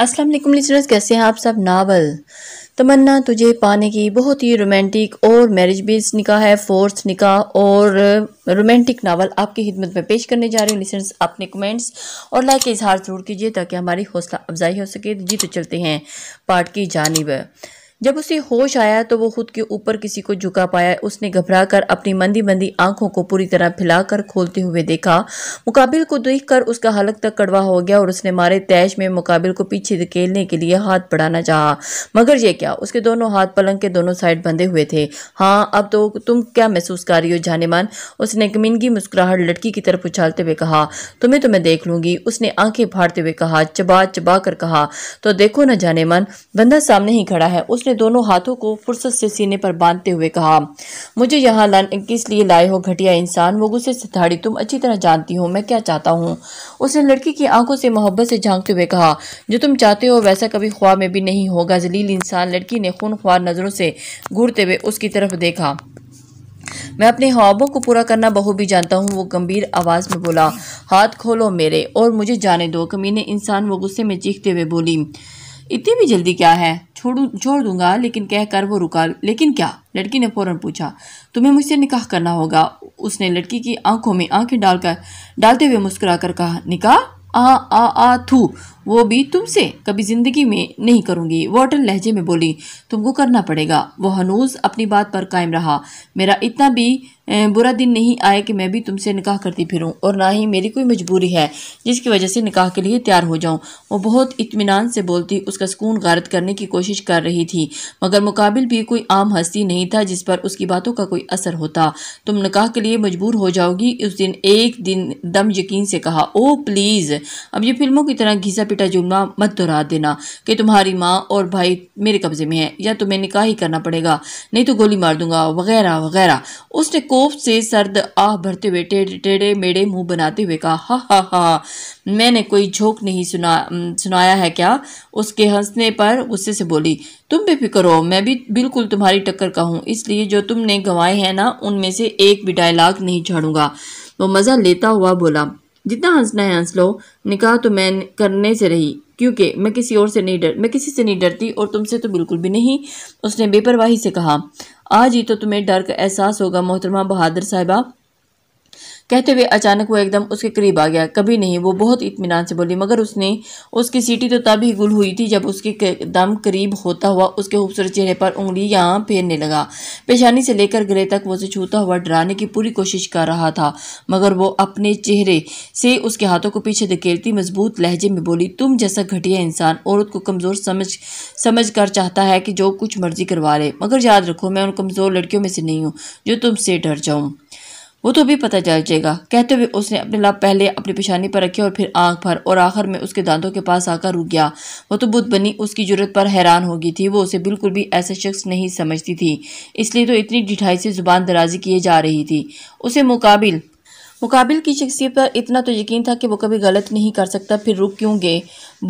अस्सलाम वालेकुम लिसनर्स कैसे हैं आप सब नावल तमन्ना तुझे पाने की बहुत ही रोमांटिक और मैरिज बेस निकाह है फोर्थ निकाह और रोमांटिक नावल आपकी खिदमत में पेश करने जा रही हूँ लिसनर्स अपने कमेंट्स और लाइक इजहार ज़रूर कीजिए ताकि हमारी हौसला अफजाई हो सके जी तो चलते हैं पार्ट की जानब जब उसे होश आया तो वो खुद के ऊपर किसी को झुका पाया उसने घबरा कर अपनी मंदी मंदी आंखों को पूरी तरह फैलाकर खोलते हुए देखा मुकाबिल को देख कर उसका हलक तक कड़वा हो गया और उसने मारे तैश में मुकाबिल को पीछे धकेलने के लिए हाथ बढ़ाना चाहा मगर यह क्या उसके दोनों हाथ पलंग के दोनों साइड बंधे हुए थे हाँ अब तो तुम क्या महसूस कर रही हो जानेमान उसने कमिनगी मुस्कुराहट लड़की की तरफ उछालते हुए कहा तुम्हें तो मैं देख लूंगी उसने आंखें फाड़ते हुए कहा चबा चबा कर कहा तो देखो ना जानेमान बंदा सामने ही खड़ा है उसने उसने दोनों हाथों को फुर्सत से सीने पर बांधते हुए कहा मुझे यहाँ किस लिए लाए हो घटिया इंसान वो गुस्से से धाड़ी तुम अच्छी तरह जानती हो मैं क्या चाहता हूँ उसने लड़की की आंखों से मोहब्बत से झांकते हुए कहा जो तुम चाहते हो वैसा कभी ख्वाब में भी नहीं होगा जलील इंसान लड़की ने खून ख्वार नज़रों से घूरते हुए उसकी तरफ देखा मैं अपने ख्वाबों को पूरा करना बहु भी जानता हूँ वो गंभीर आवाज़ में बोला हाथ खोलो मेरे और मुझे जाने दो कमीने इंसान वो गुस्से में चीखते हुए बोली इतनी भी जल्दी क्या है छोड़ू छोड़ दूंगा लेकिन कहकर वो रुका लेकिन क्या लड़की ने फ़ौरन पूछा तुम्हें मुझसे निकाह करना होगा उसने लड़की की आंखों में आंखें डालकर डालते हुए मुस्कुरा कर कहा निकाह आ आ आ थू वो भी तुमसे कभी ज़िंदगी में नहीं करूँगी वॉटन लहजे में बोली तुमको करना पड़ेगा वो हनूज अपनी बात पर कायम रहा मेरा इतना भी बुरा दिन नहीं आया कि मैं भी तुमसे निकाह करती फिरूं और ना ही मेरी कोई मजबूरी है जिसकी वजह से निकाह के लिए तैयार हो जाऊं वो बहुत इत्मीनान से बोलती उसका सुकून गारत करने की कोशिश कर रही थी मगर मुकाबिल भी कोई आम हस्ती नहीं था जिस पर उसकी बातों का कोई असर होता तुम निकाह के लिए मजबूर हो जाओगी उस दिन एक दिन दम यकीन से कहा ओ प्लीज़ अब ये फिल्मों की तरह घिसा बेटा जुमला मत दोहरा देना कि तुम्हारी माँ और भाई मेरे कब्ज़े में है या तुम्हें निकाह ही करना पड़ेगा नहीं तो गोली मार दूंगा वगैरह वगैरह उसने कोप से सर्द आह भरते हुए टेढ़े टेढ़े मेढ़े मुंह बनाते हुए कहा हा हा हा मैंने कोई झोंक नहीं सुना सुनाया है क्या उसके हंसने पर गुस्से से बोली तुम बेफिक्र हो मैं भी बिल्कुल तुम्हारी टक्कर का हूँ इसलिए जो तुमने गंवाए हैं ना उनमें से एक भी डायलाग नहीं छाड़ूंगा वो मज़ा लेता हुआ बोला जितना हंसना है हंस लो निकाह तो मैं करने से रही क्योंकि मैं किसी और से नहीं डर मैं किसी से नहीं डरती और तुमसे तो बिल्कुल भी नहीं उसने बेपरवाही से कहा आज ही तो तुम्हें डर का एहसास होगा मोहतरमा बहादुर साहिबा कहते हुए अचानक वो एकदम उसके करीब आ गया कभी नहीं वो बहुत इतमान से बोली मगर उसने उसकी सीटी तो तब ही गुल हुई थी जब उसके दम करीब होता हुआ उसके खूबसूरत चेहरे पर उंगली यहाँ फेरने लगा पेशानी से लेकर गले तक वो उसे छूता हुआ डराने की पूरी कोशिश कर रहा था मगर वो अपने चेहरे से उसके हाथों को पीछे धकेलती मजबूत लहजे में बोली तुम जैसा घटिया इंसान औरत को कमज़ोर समझ समझ कर चाहता है कि जो कुछ मर्जी करवा ले मगर याद रखो मैं उन कमज़ोर लड़कियों में से नहीं हूँ जो तुमसे डर जाऊँ वो तो भी पता चल जाएगा कहते हुए उसने अपने लाभ पहले अपनी पेशानी पर रखे और फिर आंख भर और आखिर में उसके दांतों के पास आकर रुक गया वो तो बुद्ध बनी उसकी जरूरत पर हैरान हो गई थी वो उसे बिल्कुल भी ऐसा शख्स नहीं समझती थी इसलिए तो इतनी ढिठाई से ज़ुबान दराजी किए जा रही थी उसे मुकाबिल मुकाबिल की शख्सियत पर इतना तो यकीन था कि वो कभी गलत नहीं कर सकता फिर रुक क्यों गए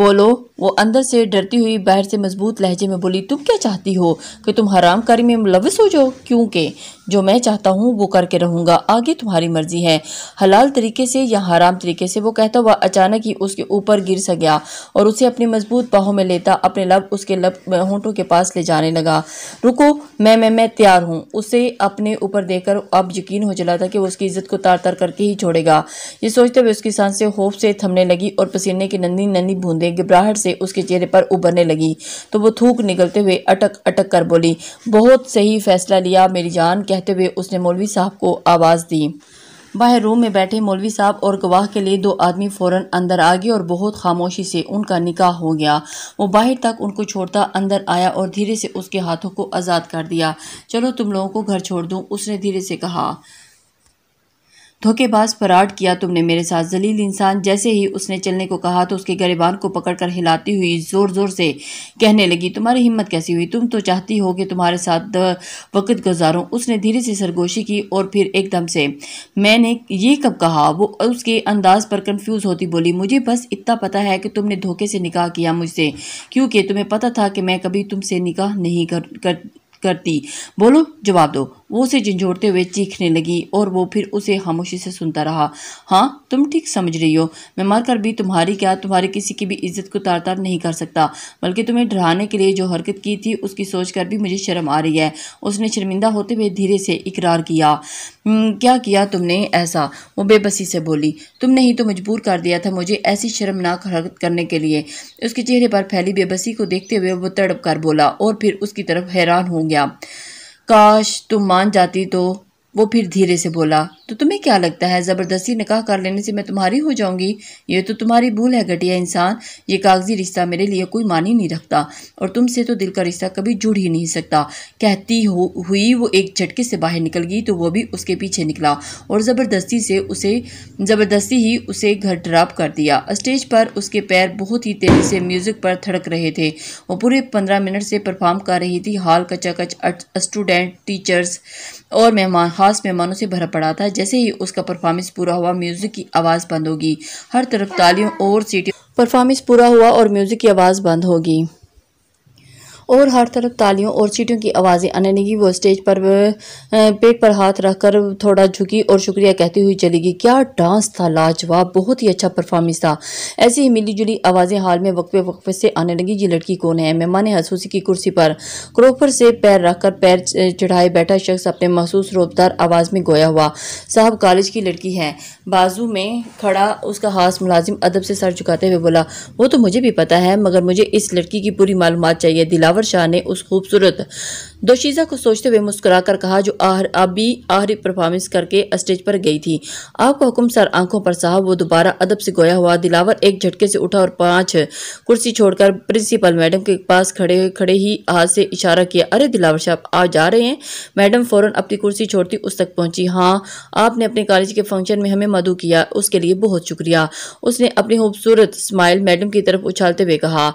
बोलो वो अंदर से डरती हुई बाहर से मजबूत लहजे में बोली तुम क्या चाहती हो कि तुम हरामकारी में मुलविस हो जाओ क्योंकि जो मैं चाहता हूँ वो करके रहूँगा आगे तुम्हारी मर्जी है हलाल तरीके से या हराम तरीके से वो कहता हुआ अचानक ही उसके ऊपर गिर सा गया और उसे अपनी मजबूत बाहों में लेता अपने लब उसके लब होंठों के पास ले जाने लगा रुको मैं मैं मैं तैयार हूँ उसे अपने ऊपर देकर अब यकीन हो चला था कि वो उसकी इज्जत को तार तार करके करके ही छोड़ेगा ये सोचते हुए उसकी सांसें होप से थमने लगी और पसीने की नंदी नंदी बूंदे घबराहट से उसके चेहरे पर उभरने लगी तो वो थूक निकलते हुए अटक अटक कर बोली बहुत सही फैसला लिया मेरी जान कहते हुए उसने मौलवी साहब को आवाज़ दी बाहर रूम में बैठे मौलवी साहब और गवाह के लिए दो आदमी फौरन अंदर आ गए और बहुत खामोशी से उनका निकाह हो गया वो बाहर तक उनको छोड़ता अंदर आया और धीरे से उसके हाथों को आज़ाद कर दिया चलो तुम लोगों को घर छोड़ दूँ उसने धीरे से कहा धोखेबाज फराड किया तुमने मेरे साथ जलील इंसान जैसे ही उसने चलने को कहा तो उसके गरीबान को पकड़कर हिलाती हुई ज़ोर ज़ोर से कहने लगी तुम्हारी हिम्मत कैसी हुई तुम तो चाहती हो कि तुम्हारे साथ वक़्त गुजारूँ उसने धीरे से सरगोशी की और फिर एकदम से मैंने ये कब कहा वो उसके अंदाज पर कन्फ्यूज़ होती बोली मुझे बस इतना पता है कि तुमने धोखे से निकाह किया मुझसे क्योंकि तुम्हें पता था कि मैं कभी तुमसे निकाह नहीं कर, कर करती बोलो जवाब दो वो उसे झंझोड़ते हुए चीखने लगी और वो फिर उसे खामोशी से सुनता रहा हाँ तुम ठीक समझ रही हो मैं मरकर भी तुम्हारी क्या तुम्हारी किसी की भी इज्जत को तार तार नहीं कर सकता बल्कि तुम्हें डराने के लिए जो हरकत की थी उसकी सोच कर भी मुझे शर्म आ रही है उसने शर्मिंदा होते हुए धीरे से इकरार किया हम्म, क्या किया तुमने ऐसा वो बेबसी से बोली तुमने ही तो मजबूर कर दिया था मुझे ऐसी शर्मनाक हरकत करने के लिए उसके चेहरे पर फैली बेबसी को देखते हुए वो तड़प कर बोला और फिर उसकी तरफ हैरान हो गया काश तुम मान जाती तो वो फिर धीरे से बोला तो तुम्हें क्या लगता है ज़बरदस्ती निकाह कर लेने से मैं तुम्हारी हो जाऊंगी ये तो तुम्हारी भूल है घटिया इंसान ये कागजी रिश्ता मेरे लिए कोई मानी नहीं रखता और तुमसे तो दिल का रिश्ता कभी जुड़ ही नहीं सकता कहती हो हुई वो एक झटके से बाहर निकल गई तो वो भी उसके पीछे निकला और ज़बरदस्ती से उसे ज़बरदस्ती ही उसे घर ड्राप कर दिया स्टेज पर उसके पैर बहुत ही तेज़ी से म्यूज़िक पर थड़क रहे थे वो पूरे पंद्रह मिनट से परफॉर्म कर रही थी हाल कचाकच स्टूडेंट टीचर्स और मेहमान ख़ास मेहमानों से भरा पड़ा था जैसे ही उसका परफॉर्मेंस पूरा हुआ म्यूज़िक की आवाज़ बंद होगी हर तरफ तालियों और सीटियों परफॉर्मेंस पूरा हुआ और म्यूज़िक की आवाज़ बंद होगी और हर तरफ तालियों और चीटियों की आवाज़ें आने लगी वो स्टेज पर पेट पर हाथ रखकर थोड़ा झुकी और शुक्रिया कहती हुई चली गई क्या डांस था लाजवाब बहुत ही अच्छा परफॉर्मेंस था ऐसी ही मिली जुली आवाज़ें हाल में वक्फे वक्फे से आने लगी ये लड़की कौन है मेहमान ने हसूसी की कुर्सी पर क्रोफर से पैर रखकर पैर चढ़ाए बैठा शख्स अपने महसूस रोबदार आवाज़ में गोया हुआ साहब कॉलेज की लड़की है बाजू में खड़ा उसका हाथ मुलाजिम अदब से सर झुकाते हुए बोला वो तो मुझे भी पता है मगर मुझे इस लड़की की पूरी मालूम चाहिए दिलावर दिलावर शाह ने उस खूबसूरत दोशीजा को सोचते हुए मुस्कुरा कर कहा जो आहर अभी आहरी परफॉर्मेंस करके स्टेज पर गई थी आपको हुक्म सर आंखों पर साहब वो दोबारा अदब से गोया हुआ दिलावर एक झटके से उठा और पांच कुर्सी छोड़कर प्रिंसिपल मैडम के पास खड़े खड़े ही हाथ से इशारा किया अरे दिलावर साहब आ जा रहे हैं मैडम फ़ौरन अपनी कुर्सी छोड़ती उस तक पहुंची हाँ आपने अपने कॉलेज के फंक्शन में हमें मधु किया उसके लिए बहुत शुक्रिया उसने अपनी खूबसूरत स्माइल मैडम की तरफ उछालते हुए कहा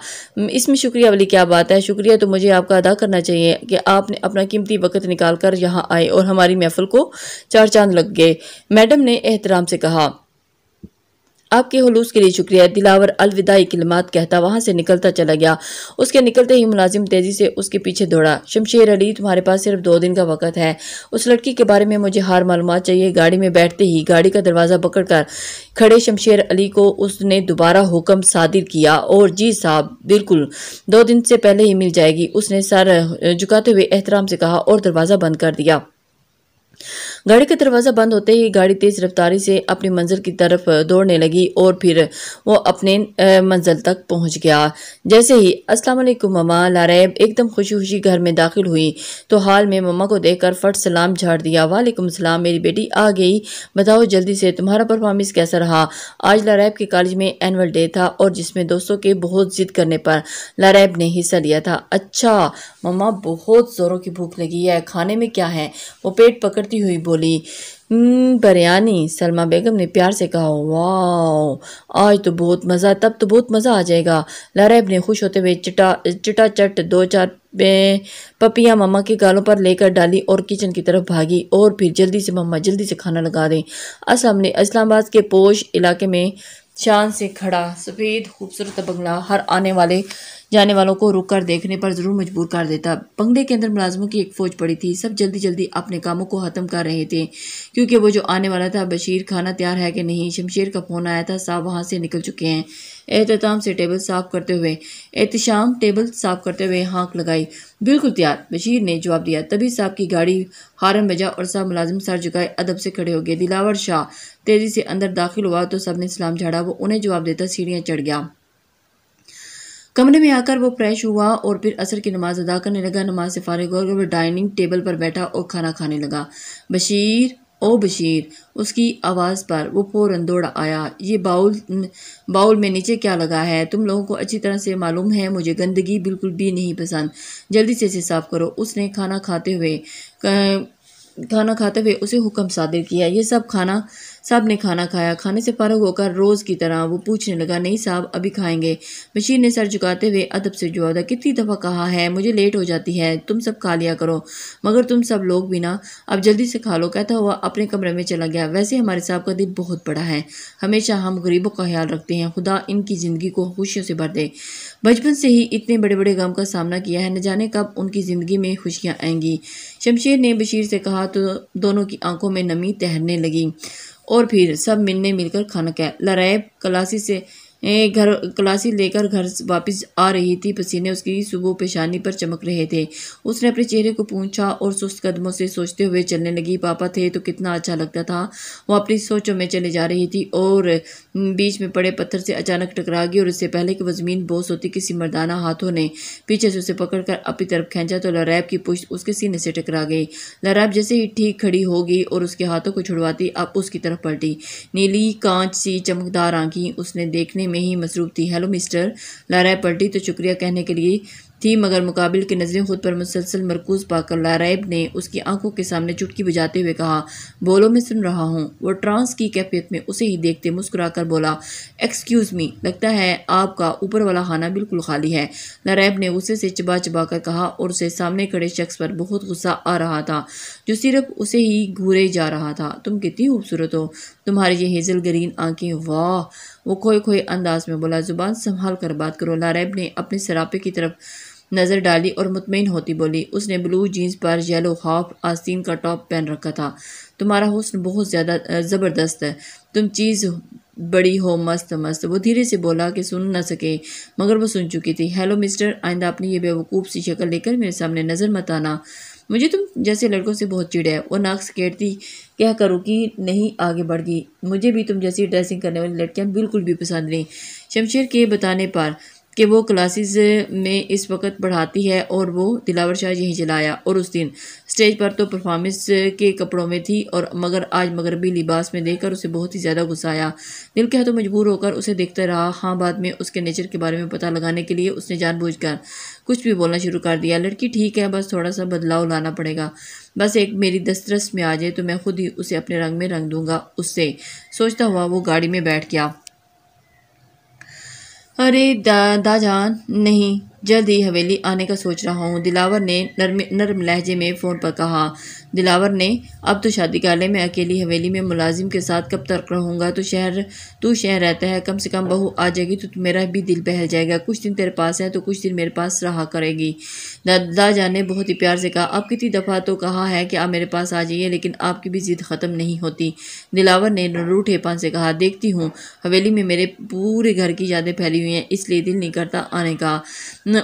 इसमें शुक्रिया वाली क्या बात है शुक्रिया है तो मुझे आपका अदा करना चाहिए कि आपने अपना कीमती वक़्त निकाल कर यहाँ आए और हमारी महफल को चार चांद लग गए मैडम ने एहतराम से कहा आपके हलूस के लिए शुक्रिया दिलावर अलविदाई कलमात कहता वहाँ से निकलता चला गया उसके निकलते ही मुलाजिम तेज़ी से उसके पीछे दौड़ा शमशेर अली तुम्हारे पास सिर्फ दो दिन का वक़्त है उस लड़की के बारे में मुझे हार मालूम चाहिए गाड़ी में बैठते ही गाड़ी का दरवाज़ा पकड़ कर खड़े शमशेर अली को उसने दोबारा हुक्म सादिर किया और जी साहब बिल्कुल दो दिन से पहले ही मिल जाएगी उसने सर झुकाते हुए एहतराम से कहा और दरवाज़ा बंद कर दिया गाड़ी का दरवाजा बंद होते ही गाड़ी तेज रफ्तारी से अपनी मंजिल की तरफ दौड़ने लगी और फिर वो अपने मंजिल तक पहुंच गया जैसे ही असला ममा लारैब एकदम खुशी खुशी घर में दाखिल हुई तो हाल में ममा को देखकर फट सलाम झाड़ दिया वालेकुम सलाम मेरी बेटी आ गई बताओ जल्दी से तुम्हारा परफॉर्मेंस कैसा रहा आज लारैब के कॉलेज में एनअल डे था और जिसमें दोस्तों के बहुत जिद करने पर लारैब ने हिस्सा लिया था अच्छा ममा बहुत ज़ोरों की भूख लगी है खाने में क्या है वो पेट पकड़ती हुई बोली बोली हम्म, बिरयानी सलमा बेगम ने प्यार से कहा वाओ आज तो बहुत मज़ा तब तो बहुत मज़ा आ जाएगा लरैब ने खुश होते हुए चिटा चिटा चट दो चार पपिया मामा के गालों पर लेकर डाली और किचन की तरफ भागी और फिर जल्दी से मामा जल्दी से खाना लगा दें असलम ने इस्लामाबाद के पोश इलाके में चांद से खड़ा सफ़ेद खूबसूरत बंगला हर आने वाले जाने वालों को रुक कर देखने पर जरूर मजबूर कर देता बंगले के अंदर मुलाजमों की एक फौज पड़ी थी सब जल्दी जल्दी अपने कामों को खत्म कर रहे थे क्योंकि वो जो आने वाला था बशीर खाना तैयार है कि नहीं शमशेर का फ़ोन आया था साहब वहाँ से निकल चुके हैं एहतमाम से टेबल साफ करते हुए एहतम टेबल साफ करते हुए हाँक लगाई बिल्कुल तैयार बशीर ने जवाब दिया तभी साहब की गाड़ी हारन बजा और साहब मुलाजिम सर झुकाए अदब से खड़े हो गए दिलावर शाह तेज़ी से अंदर दाखिल हुआ तो सब ने सलाम झाड़ा वो उन्हें जवाब देता सीढ़ियाँ चढ़ गया कमरे में आकर वो फ्रेश हुआ और फिर असर की नमाज अदा करने लगा नमाज से हो और वह डाइनिंग टेबल पर बैठा और खाना खाने लगा बशीर ओ बशीर उसकी आवाज़ पर वो फ़ौरन दौड़ आया ये बाउल बाउल में नीचे क्या लगा है तुम लोगों को अच्छी तरह से मालूम है मुझे गंदगी बिल्कुल भी नहीं पसंद जल्दी से इसे साफ़ करो उसने खाना खाते हुए खाना खाते हुए उसे हुक्म सादिर किया ये सब खाना साहब ने खाना खाया खाने से फारग होकर रोज़ की तरह वो पूछने लगा नहीं साहब अभी खाएंगे बशीर ने सर झुकाते हुए अदब से जुआदा कितनी दफ़ा कहा है मुझे लेट हो जाती है तुम सब खा लिया करो मगर तुम सब लोग भी ना अब जल्दी से खा लो कहता हुआ अपने कमरे में चला गया वैसे हमारे साहब का दिल बहुत बड़ा है हमेशा हम गरीबों का ख्याल रखते हैं खुदा इनकी ज़िंदगी को खुशियों से भर दे बचपन से ही इतने बड़े बड़े गम का सामना किया है न जाने कब उनकी ज़िंदगी में खुशियाँ आएंगी शमशेर ने बशीर से कहा तो दोनों की आंखों में नमी तैरने लगी और फिर सब मिलने मिलकर खाना खाया लड़ाई कलासी से घर क्लासी लेकर घर वापस आ रही थी पसीने उसकी सुबह पेशानी पर चमक रहे थे उसने अपने चेहरे को पूछा और सुस्त कदमों से सोचते हुए चलने लगी पापा थे तो कितना अच्छा लगता था वो अपनी सोचों में चले जा रही थी और बीच में पड़े पत्थर से अचानक टकरा गई और इससे पहले कि वजमीन बोस होती किसी मर्दाना हाथों ने पीछे से उसे पकड़कर अपनी तरफ खींचा तो लरैब की पुष्ट उसके सीने से टकरा गई लरैब जैसे ही ठीक खड़ी हो गई और उसके हाथों को छुड़वाती अब उसकी तरफ पलटी नीली कांच सी चमकदार आंखी उसने देखने लिखने में ही मसरूफ़ थी हेलो मिस्टर लाराए पलटी तो शुक्रिया कहने के लिए थी मगर मुकाबिल की नज़रें खुद पर मुसलसल मरकूज पाकर लाराइब ने उसकी आंखों के सामने चुटकी बजाते हुए कहा बोलो मैं सुन रहा हूँ वो ट्रांस की कैफियत में उसे ही देखते मुस्कुरा कर बोला एक्सक्यूज़ मी लगता है आपका ऊपर वाला खाना बिल्कुल खाली है लाराइब ने गुस्से से चबा चबा कर कहा और उसे सामने खड़े शख्स पर बहुत गुस्सा आ रहा था जो सिर्फ उसे ही घूरे जा रहा था तुम कितनी खूबसूरत हो तुम्हारी ये हेजल ग्रीन आँखें वाह वो खोए खोए अंदाज में बोला ज़ुबान संभाल कर बात करो लारैब ने अपने सरापे की तरफ नज़र डाली और मुतमिन होती बोली उसने ब्लू जीन्स पर येलो हाफ आस्तीन का टॉप पहन रखा था तुम्हारा हुस्न बहुत ज़्यादा ज़बरदस्त है तुम चीज़ बड़ी हो मस्त मस्त वो धीरे से बोला कि सुन ना सके मगर वो सुन चुकी थी हेलो मिस्टर आइंदा अपनी ये बेवकूफ़ सी शक्ल लेकर मेरे सामने नज़र मत आना मुझे तुम तो जैसे लड़कों से बहुत चिड़ है वो नाक सकेटती क्या करो कि नहीं आगे बढ़ गई मुझे भी तुम जैसी ड्रेसिंग करने वाली लड़कियाँ बिल्कुल भी पसंद नहीं शमशेर के बताने पर कि वो क्लासेस में इस वक्त पढ़ाती है और वो दिलावर शाह यहीं चलाया और उस दिन स्टेज पर तो परफॉर्मेंस के कपड़ों में थी और मगर आज मगरबी लिबास में देखकर उसे बहुत ही ज़्यादा गुस्सा आया दिल कह तो मजबूर होकर उसे देखता रहा हाँ बाद में उसके नेचर के बारे में पता लगाने के लिए उसने जानबूझकर कुछ भी बोलना शुरू कर दिया लड़की ठीक है बस थोड़ा सा बदलाव लाना पड़ेगा बस एक मेरी दस्तरस में आ जाए तो मैं खुद ही उसे अपने रंग में रंग दूँगा उससे सोचता हुआ वो गाड़ी में बैठ गया अरे दादाजान नहीं जल्द ही हवेली आने का सोच रहा हूँ दिलावर ने नरम नर्म लहजे में फ़ोन पर कहा दिलावर ने अब तो शादी काले में अकेली हवेली में मुलाजिम के साथ कब तर्क रहूँगा तो शहर तू शहर रहता है कम से कम बहू आ जाएगी तो मेरा भी दिल बहल जाएगा कुछ दिन तेरे पास है तो कुछ दिन मेरे पास रहा करेगी दादाजा ने बहुत ही प्यार से कहा अब कितनी दफ़ा तो कहा है कि आप मेरे पास आ जाइए लेकिन आपकी भी जिद ख़त्म नहीं होती दिलावर ने रूठेपन से कहा देखती हूँ हवेली में मेरे पूरे घर की यादें फैली हुई हैं इसलिए दिल नहीं करता आने का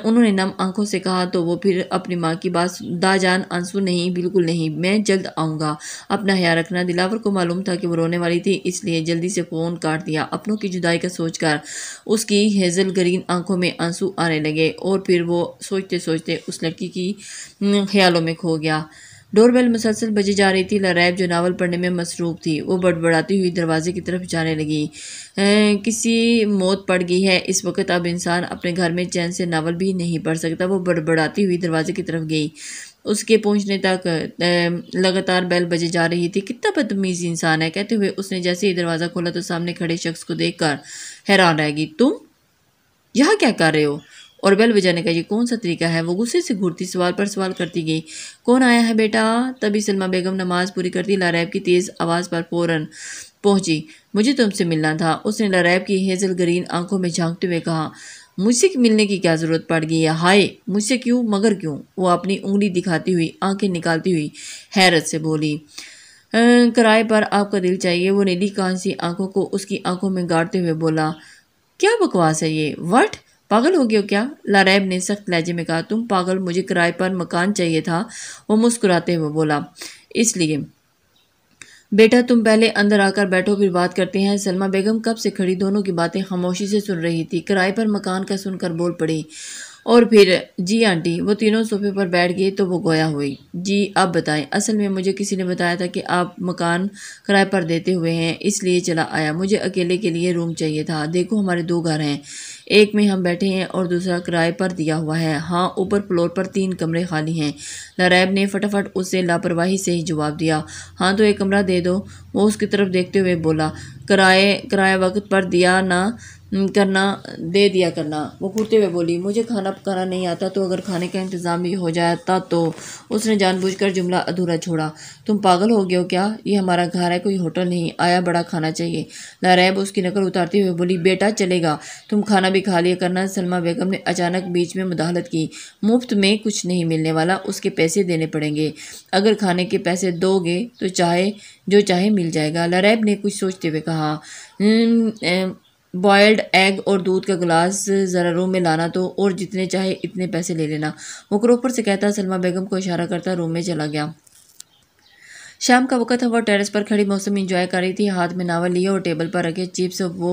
उन्होंने नम आंखों से कहा तो वो फिर अपनी माँ की बात दाजान आंसू नहीं बिल्कुल नहीं मैं जल्द आऊँगा अपना ख्याल रखना दिलावर को मालूम था कि वो रोने वाली थी इसलिए जल्दी से फ़ोन काट दिया अपनों की जुदाई का सोचकर उसकी हेजल ग्रीन आंखों में आंसू आने लगे और फिर वो सोचते सोचते उस लड़की की ख्यालों में खो गया डोर बेल मुसलसल बजी जा रही थी लरैब जो नावल पढ़ने में मसरूफ़ थी वो बड़बड़ाती हुई दरवाजे की तरफ जाने लगी किसी मौत पड़ गई है इस वक्त अब इंसान अपने घर में चैन से नावल भी नहीं पढ़ सकता वो बड़बड़ाती हुई दरवाजे की तरफ गई उसके पहुंचने तक लगातार बैल बजे जा रही थी कितना बदतमीज़ इंसान है कहते हुए उसने जैसे ही दरवाज़ा खोला तो सामने खड़े शख्स को देखकर हैरान रह गई तुम यहाँ क्या कर रहे हो और बेल बजाने का ये कौन सा तरीका है वो गुस्से से घूरती सवाल पर सवाल करती गई कौन आया है बेटा तभी सलमा बेगम नमाज पूरी करती लारैब की तेज़ आवाज़ पर फ़ौरन पहुंची मुझे तुमसे तो मिलना था उसने लारैब की हेजल ग्रीन आंखों में झांकते हुए कहा मुझसे मिलने की क्या ज़रूरत पड़ गई है हाय मुझसे क्यों मगर क्यों वो अपनी उंगली दिखाती हुई आंखें निकालती हुई हैरत से बोली किराए पर आपका दिल चाहिए वो नीली कांसी आंखों को उसकी आंखों में गाड़ते हुए बोला क्या बकवास है ये वट पागल हो गया क्या लारैब ने सख्त लहजे में कहा तुम पागल मुझे किराए पर मकान चाहिए था वो मुस्कुराते हुए बोला इसलिए बेटा तुम पहले अंदर आकर बैठो फिर बात करते हैं सलमा बेगम कब से खड़ी दोनों की बातें खामोशी से सुन रही थी किराए पर मकान का सुनकर बोल पड़ी और फिर जी आंटी वो तीनों सोफे पर बैठ गई तो वो गोया हुई जी अब बताएं असल में मुझे किसी ने बताया था कि आप मकान किराए पर देते हुए हैं इसलिए चला आया मुझे अकेले के लिए रूम चाहिए था देखो हमारे दो घर हैं एक में हम बैठे हैं और दूसरा किराए पर दिया हुआ है हाँ ऊपर फ्लोर पर तीन कमरे खाली हैं लरैब ने फटाफट उससे लापरवाही से ही जवाब दिया हाँ तो एक कमरा दे दो वो उसकी तरफ देखते हुए बोला किराए किराया वक्त पर दिया ना करना दे दिया करना वो कुर्ते हुए बोली मुझे खाना पकाना नहीं आता तो अगर खाने का इंतज़ाम भी हो जाता तो उसने जानबूझकर जुमला अधूरा छोड़ा तुम पागल हो गए हो क्या ये हमारा घर है कोई होटल नहीं आया बड़ा खाना चाहिए लारैब उसकी नकल उतारते हुए बोली बेटा चलेगा तुम खाना भी खा लिया करना सलमा बेगम ने अचानक बीच में मुदाहलत की मुफ्त में कुछ नहीं मिलने वाला उसके पैसे देने पड़ेंगे अगर खाने के पैसे दोगे तो चाहे जो चाहे मिल जाएगा लरैब ने कुछ सोचते हुए कहा हम्म, बॉयल्ड एग और दूध का गिलास ज़रा रूम में लाना तो और जितने चाहे इतने पैसे ले लेना वो क्रोपर से कहता सलमा बेगम को इशारा करता रूम में चला गया शाम का वक्त था वो टेरेस पर खड़ी मौसम इंजॉय कर रही थी हाथ में नावल लिए और टेबल पर रखे चिप्स वो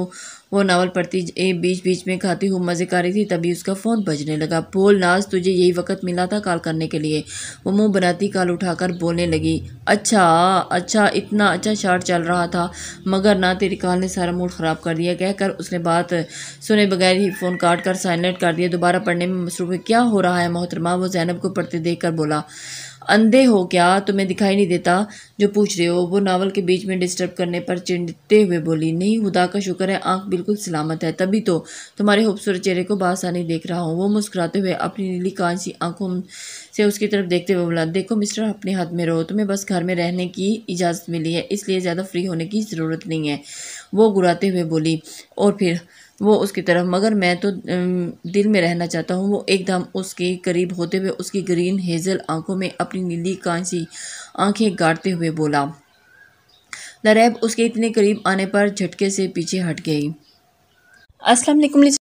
वो नावल पढ़ती बीच बीच में खाती हूँ मज़े कर रही थी तभी उसका फ़ोन बजने लगा बोल नाज तुझे यही वक्त मिला था कॉल करने के लिए वो मुंह बनाती कॉल उठाकर बोलने लगी अच्छा अच्छा इतना अच्छा शार्ट चल रहा था मगर ना तेरी कॉल ने सारा मूड ख़राब कर दिया कहकर उसने बात सुने बगैर ही फ़ोन काट कर साइलेंट कर दिया दोबारा पढ़ने में मसरूफ़ क्या हो रहा है मोहतरमा वो जैनब को पढ़ते देख कर बोला अंधे हो क्या तुम्हें दिखाई नहीं देता जो पूछ रहे हो वो नावल के बीच में डिस्टर्ब करने पर चिंतते हुए बोली नहीं खुदा का शुक्र है आंख बिल्कुल सलामत है तभी तो तुम्हारे खूबसूरत चेहरे को बासानी देख रहा हूँ वो मुस्कुराते हुए अपनी नीली कांसी आंखों से उसकी तरफ देखते हुए बोला देखो मिस्टर अपने हाथ में रहो तुम्हें बस घर में रहने की इजाज़त मिली है इसलिए ज़्यादा फ्री होने की ज़रूरत नहीं है वो गुराते हुए बोली और फिर वो उसकी तरफ मगर मैं तो दिल में रहना चाहता हूँ वो एकदम उसके करीब होते हुए उसकी ग्रीन हेज़ल आंखों में अपनी नीली कांसी आंखें गाड़ते हुए बोला लरैब उसके इतने करीब आने पर झटके से पीछे हट गई असलम